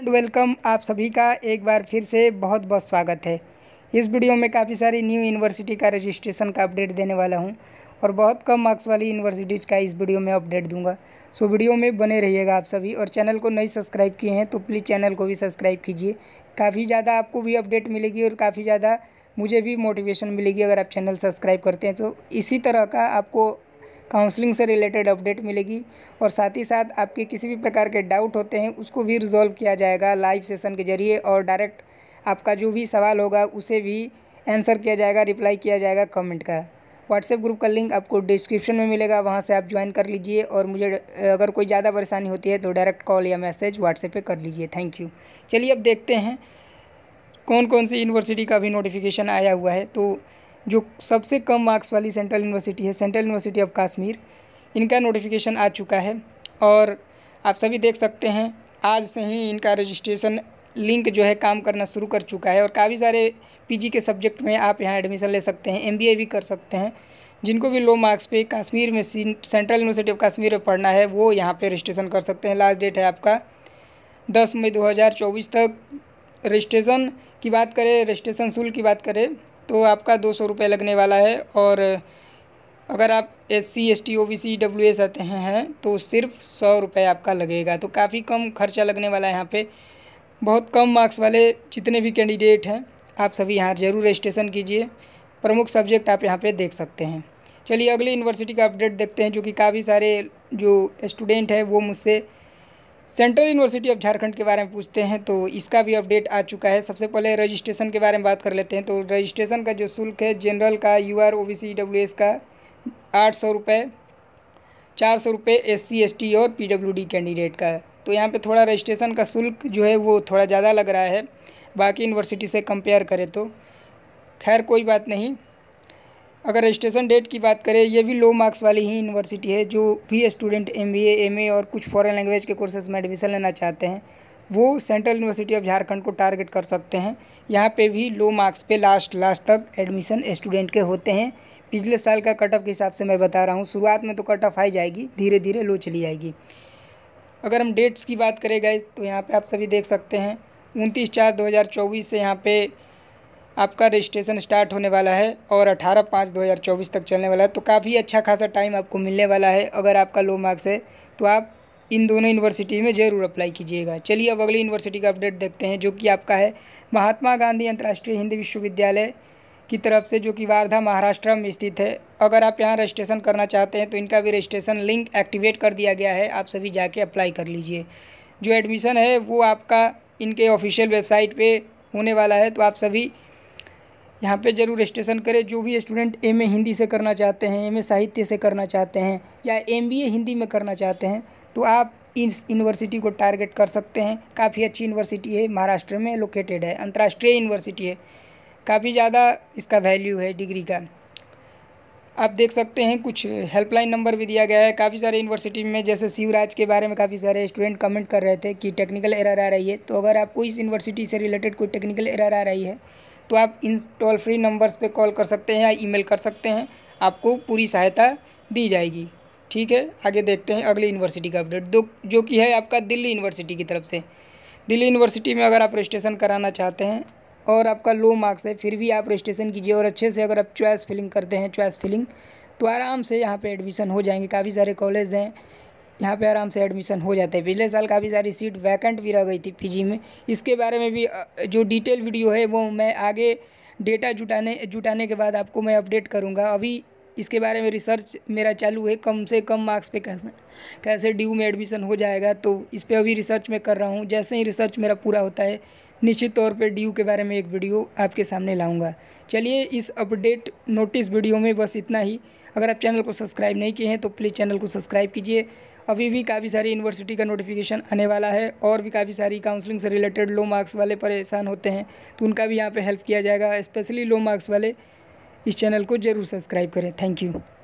and welcome आप सभी का एक बार फिर से बहुत बहुत स्वागत है इस वीडियो में काफ़ी सारी न्यू यूनिवर्सिटी का रजिस्ट्रेशन का अपडेट देने वाला हूं और बहुत कम मार्क्स वाली यूनिवर्सिटीज़ का इस वीडियो में अपडेट दूंगा सो वीडियो में बने रहिएगा आप सभी और चैनल को नई सब्सक्राइब किए हैं तो प्लीज़ चैनल को भी सब्सक्राइब कीजिए काफ़ी ज़्यादा आपको भी अपडेट मिलेगी और काफ़ी ज़्यादा मुझे भी मोटिवेशन मिलेगी अगर आप चैनल सब्सक्राइब करते हैं तो इसी तरह का आपको काउंसलिंग से रिलेटेड अपडेट मिलेगी और साथ ही साथ आपके किसी भी प्रकार के डाउट होते हैं उसको भी रिजॉल्व किया जाएगा लाइव सेशन के जरिए और डायरेक्ट आपका जो भी सवाल होगा उसे भी आंसर किया जाएगा रिप्लाई किया जाएगा कमेंट का व्हाट्सएप ग्रुप का लिंक आपको डिस्क्रिप्शन में मिलेगा वहाँ से आप ज्वाइन कर लीजिए और मुझे अगर कोई ज़्यादा परेशानी होती है तो डायरेक्ट कॉल या मैसेज व्हाट्सएप पर कर लीजिए थैंक यू चलिए अब देखते हैं कौन कौन सी यूनिवर्सिटी का भी नोटिफिकेशन आया हुआ है तो जो सबसे कम मार्क्स वाली सेंट्रल यूनिवर्सिटी है सेंट्रल यूनिवर्सिटी ऑफ कश्मीर इनका नोटिफिकेशन आ चुका है और आप सभी देख सकते हैं आज से ही इनका रजिस्ट्रेशन लिंक जो है काम करना शुरू कर चुका है और काफ़ी सारे पीजी के सब्जेक्ट में आप यहाँ एडमिशन ले सकते हैं एमबीए भी कर सकते हैं जिनको भी लो मार्क्स पे कश्मीर में सेंट्रल यूनिवर्सिटी ऑफ कश्मीर में पढ़ना है वो यहाँ पे रजिस्ट्रेशन कर सकते हैं लास्ट डेट है आपका दस मई 2024 तक रजिस्ट्रेशन की बात करें रजिस्ट्रेशन शुल्क की बात करें तो आपका दो सौ रुपये लगने वाला है और अगर आप S C S T O B C W S आते हैं तो सिर्फ सौ रुपये आपका लगेगा तो काफ़ी कम खर्चा लगने वाला है यहाँ पे बहुत कम मार्क्स वाले जितने भी कैंडिडेट हैं आप सभी यहाँ ज़रूर रजिस्ट्रेशन कीजिए प्रमुख सब्जेक्ट आप यहाँ पे देख सकते हैं चलिए अगली यूनिवर्सिटी का अपडेट देखते हैं जो कि काफ़ी सारे जो स्टूडेंट हैं वो मुझसे सेंट्रल यूनिवर्सिटी ऑफ झारखंड के बारे में पूछते हैं तो इसका भी अपडेट आ चुका है सबसे पहले रजिस्ट्रेशन के बारे में बात कर लेते हैं तो रजिस्ट्रेशन का जो शुल्क है जनरल का U R O C W S का आठ सौ रुपये चार सौ रुपये एस सी एस टी और पी डब्ल्यू डी कैंडिडेट का तो यहाँ पे थोड़ा रजिस्ट्रेशन का शुल्क जो है वो थोड़ा ज़्यादा लग रहा है बाकी यूनिवर्सिटी से कंपेयर करें तो खैर कोई बात नहीं अगर रजिस्ट्रेशन डेट की बात करें ये भी लो मार्क्स वाली ही यूनिवर्सिटी है जो भी स्टूडेंट एम बी एम और कुछ फॉरन लैंग्वेज के कोर्सेज में एडमिशन लेना चाहते हैं वो सेंट्रल यूनिवर्सिटी ऑफ झारखंड को टारगेट कर सकते हैं यहाँ पे भी लो मार्क्स पे लास्ट लास्ट तक एडमिशन स्टूडेंट के होते हैं पिछले साल का कट ऑफ के हिसाब से मैं बता रहा हूँ शुरुआत में तो कट ऑफ आई जाएगी धीरे धीरे लो चली जाएगी अगर हम डेट्स की बात करें गए तो यहाँ पर आप सभी देख सकते हैं उनतीस चार दो हज़ार चौबीस से यहाँ पे आपका रजिस्ट्रेशन स्टार्ट होने वाला है और अठारह पाँच दो हज़ार चौबीस तक चलने वाला है तो काफ़ी अच्छा खासा टाइम आपको मिलने वाला है अगर आपका लो मार्क्स है तो आप इन दोनों यूनिवर्सिटी में ज़रूर अप्लाई कीजिएगा चलिए अब अगली यूनिवर्सिटी का अपडेट देखते हैं जो कि आपका है महात्मा गांधी अंतर्राष्ट्रीय हिंदी विश्वविद्यालय की तरफ से जो कि वारधा महाराष्ट्र में स्थित है अगर आप यहाँ रजिस्ट्रेशन करना चाहते हैं तो इनका भी रजिस्ट्रेशन लिंक एक्टिवेट कर दिया गया है आप सभी जाके अप्लाई कर लीजिए जो एडमिशन है वो आपका इनके ऑफिशियल वेबसाइट पर होने वाला है तो आप सभी यहाँ पे ज़रूर रजिस्ट्रेशन करें जो भी स्टूडेंट एम हिंदी से करना चाहते हैं एम साहित्य से करना चाहते हैं या एम हिंदी में करना चाहते हैं तो आप इस यूनिवर्सिटी को टारगेट कर सकते हैं काफ़ी अच्छी यूनिवर्सिटी है महाराष्ट्र में लोकेटेड है अंतर्राष्ट्रीय यूनिवर्सिटी है काफ़ी ज़्यादा इसका वैल्यू है डिग्री का आप देख सकते हैं कुछ हेल्पलाइन नंबर भी दिया गया है काफ़ी सारे यूनिवर्सिटी में जैसे शिवराज के बारे में काफ़ी सारे स्टूडेंट कमेंट कर रहे थे कि टेक्निकल एरर आ रही है तो अगर आपको इस यूनिवर्सिटी से रिलेटेड कोई टेक्निकल एरर आ रही है तो आप इन टोल फ्री नंबर्स पे कॉल कर सकते हैं या ईमेल कर सकते हैं आपको पूरी सहायता दी जाएगी ठीक है आगे देखते हैं अगली यूनिवर्सिटी का अपडेट दो जो कि है आपका दिल्ली यूनिवर्सिटी की तरफ से दिल्ली यूनिवर्सिटी में अगर आप रजिस्ट्रेशन कराना चाहते हैं और आपका लो मार्क्स है फिर भी आप रजिस्ट्रेशन कीजिए और अच्छे से अगर आप चॉइस फिलिंग करते हैं चॉइस फिलिंग तो आराम से यहाँ पर एडमिशन हो जाएंगे काफ़ी सारे कॉलेज हैं यहाँ पे आराम से एडमिशन हो जाता है पिछले साल काफ़ी सारी सीट वैकेंट भी रह गई थी पीजी में इसके बारे में भी जो डिटेल वीडियो है वो मैं आगे डेटा जुटाने जुटाने के बाद आपको मैं अपडेट करूँगा अभी इसके बारे में रिसर्च मेरा चालू है कम से कम मार्क्स पे कैसे कैसे ड्यू में एडमिशन हो जाएगा तो इस पर अभी रिसर्च मैं कर रहा हूँ जैसे ही रिसर्च मेरा पूरा होता है निश्चित तौर पर डी के बारे में एक वीडियो आपके सामने लाऊँगा चलिए इस अपडेट नोटिस वीडियो में बस इतना ही अगर आप चैनल को सब्सक्राइब नहीं किए हैं तो प्लीज़ चैनल को सब्सक्राइब कीजिए अभी भी काफ़ी सारी यूनिवर्सिटी का नोटिफिकेशन आने वाला है और भी काफ़ी सारी काउंसलिंग से रिलेटेड लो मार्क्स वाले परेशान होते हैं तो उनका भी यहाँ पर हेल्प किया जाएगा स्पेशली लो मार्क्स वाले इस चैनल को ज़रूर सब्सक्राइब करें थैंक यू